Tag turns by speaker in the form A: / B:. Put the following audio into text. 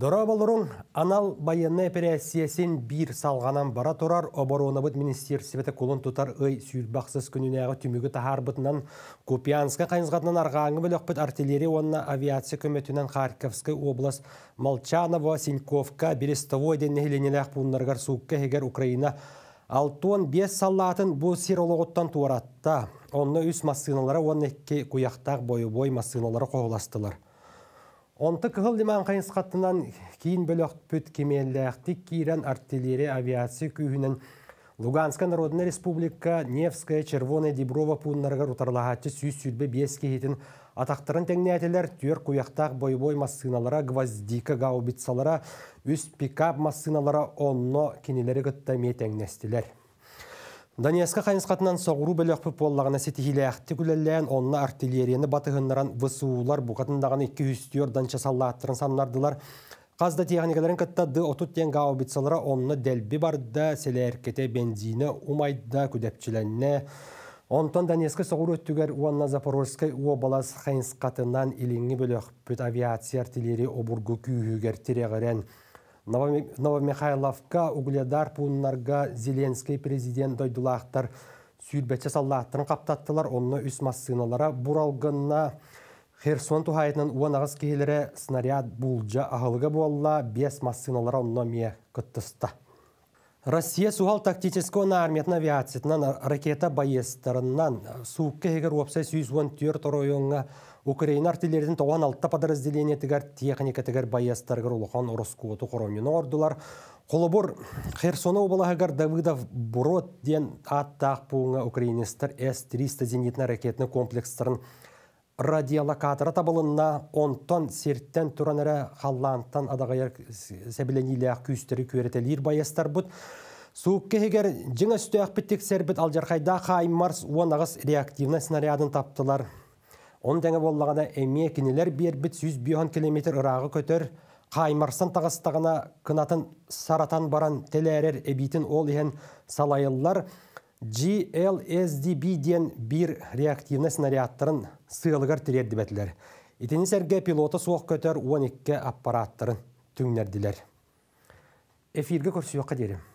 A: Дұра болырың, анал байыны әпере бір салғанан бара тұрар, оборонабыт министерсебеті кулын тұтар өй сүйілбақсыз ағы түмігі тахар бұтынан Купянска қайынзғатынан арғаңы өкпіт артиллерия онына авиация көметінен Харьковскай облас Малчанова, Синьковка, Берестовой денне хеленелек бұннарғар егер Украина Алтуан бес салатын бұл сирологоттан туаратта. Онны үс массиналары, онны екі куяқтақ бойы бой массиналары қоғыластылар. Онты кыһыл лиман қайынсқаттынан кейін бөлөкпүт кемелләхтик киирен артиллерия авиация күйінен Луганская Народная Республика, Невская, Червоная, Деброва пуннарга рутарлахатчы сүйіс сүлбе бес кейтін атақтарын тәңнәтелер төр көяқтақ бойбой масыналара гвоздика гаубитсалара үс пикап масыналара онно кенелері күтті метәңнестілер. Данияска қайнысқатынан соғыру бөлі өқпіп боллағына сетихілі әқті күлеллән, онына артиллерияны ВСУ-лар бұқатындаған 200-тер данча саллаттырын саннардылар. Қазда техникаларын кыттады отут тен гаубицалара онына дәлбі барда селеркете бензині умайда күдәпчіләнне. Онтон Данеска соғыр өттігер уанна Запорожскай обалас қайнысқатынан иліңі бөлі өқпіт авиация артиллерия обургу күйігер тирегерен. Новомихайловка угледар пуннарга Зеленский президент дойдулақтар сүйірбәтче саллааттарын қаптаттылар, онны үс массыналара буралгынна Херсон Тухайтынын уан ағыз кейлері снаряд булжа ағылыға болла, бес массыналара онны Мия, күттісті. Россия суғал на авиации на ракета байестарынан суыққа егер опсай 114 он Украина артиллердің тоған алтта подразделение тігер техника тігер байестарғыр ұлыған ұрыс куоту құромені ордылар. Қолыбор Херсона гар Давыдов Бурот ден аттақ буыңа украинистер э, С-300 зенитна ракетні комплекстарын радиолокатора табылынна онтон серттен туранара халлантан адагаяр сәбилениле күстери күретелир баястар бут. Суукке хегер жиңа сүтөк биттик сербит алжархайда хаймарс уанагыс реактивна снарядын таптылар. Он дәңі боллагана эме кинелер бер бит 100 бион километр ырагы көтөр. Қаймарсын тагыстагына кынатын саратан баран телерер эбитин ол иен салайыллар GLSDB-ден бір реактивны снарядтарын сыйлығыр тірер бәтілер. Итені сәрге пилоты соқ көтер 12 аппараттырын түңнерділер. Эфирге көрсіуаққа дерім.